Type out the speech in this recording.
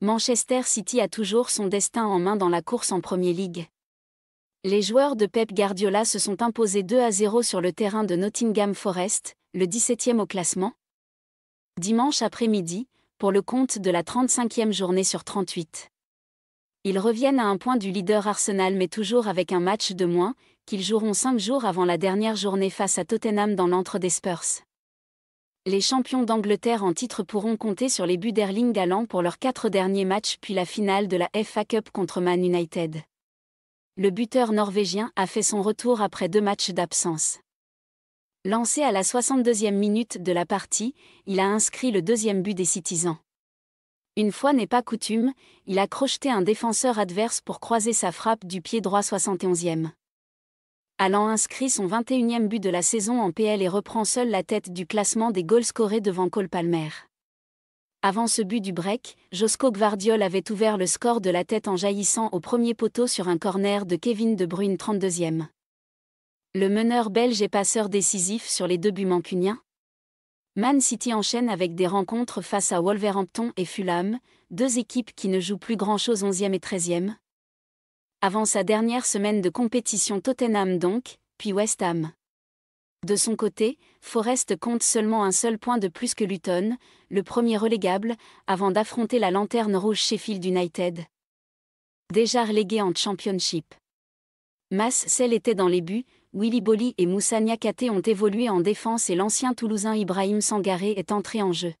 Manchester City a toujours son destin en main dans la course en Premier League. Les joueurs de Pep Guardiola se sont imposés 2 à 0 sur le terrain de Nottingham Forest, le 17e au classement. Dimanche après-midi, pour le compte de la 35e journée sur 38. Ils reviennent à un point du leader Arsenal mais toujours avec un match de moins, qu'ils joueront 5 jours avant la dernière journée face à Tottenham dans lentre des Spurs les champions d'Angleterre en titre pourront compter sur les buts d'Erling Haaland pour leurs quatre derniers matchs puis la finale de la FA Cup contre Man United. Le buteur norvégien a fait son retour après deux matchs d'absence. Lancé à la 62e minute de la partie, il a inscrit le deuxième but des Citizens. Une fois n'est pas coutume, il a crocheté un défenseur adverse pour croiser sa frappe du pied droit 71e allant inscrit son 21e but de la saison en PL et reprend seul la tête du classement des goals scorés devant Cole Palmer. Avant ce but du break, Josco Gvardiol avait ouvert le score de la tête en jaillissant au premier poteau sur un corner de Kevin De Bruyne 32e. Le meneur belge est passeur décisif sur les deux buts mancuniens. Man City enchaîne avec des rencontres face à Wolverhampton et Fulham, deux équipes qui ne jouent plus grand-chose 11e et 13e avant sa dernière semaine de compétition Tottenham donc, puis West Ham. De son côté, Forest compte seulement un seul point de plus que Luton, le premier relégable, avant d'affronter la lanterne rouge Sheffield United. Déjà relégué en Championship. Mass était dans les buts, Willy Bolly et Moussa Niakate ont évolué en défense et l'ancien Toulousain Ibrahim Sangaré est entré en jeu.